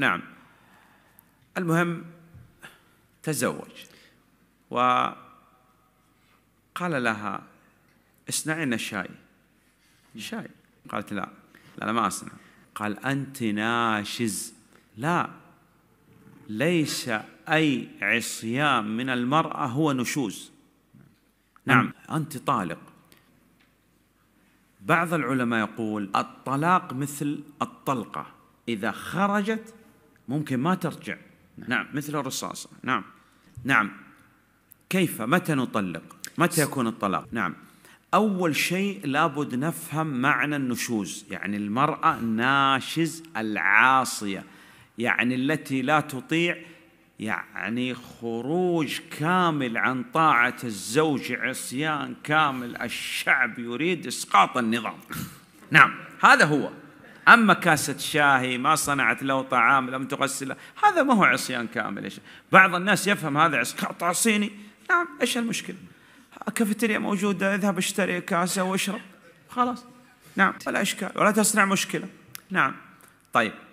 نعم المهم تزوج وقال لها اصنعي لنا شاي شاي قالت لا لا أنا ما أصنع قال أنت ناشز لا ليس أي عصيان من المرأة هو نشوز نعم أنت طالق بعض العلماء يقول الطلاق مثل الطلقة إذا خرجت ممكن ما ترجع نعم, نعم. مثل الرصاصة نعم نعم كيف متى نطلق متى يكون الطلاق نعم أول شيء لابد نفهم معنى النشوز يعني المرأة ناشز العاصية يعني التي لا تطيع يعني خروج كامل عن طاعة الزوج عصيان كامل الشعب يريد إسقاط النظام نعم هذا هو أما كاسة شاهي ما صنعت له طعام لم تغسله هذا ما هو عصيان كامل إيش بعض الناس يفهم هذا عصيان تعصيني نعم إيش المشكلة كافيتيريا موجودة اذهب اشتري كاسة واشرب خلاص نعم ولا إشكال ولا تصنع مشكلة نعم طيب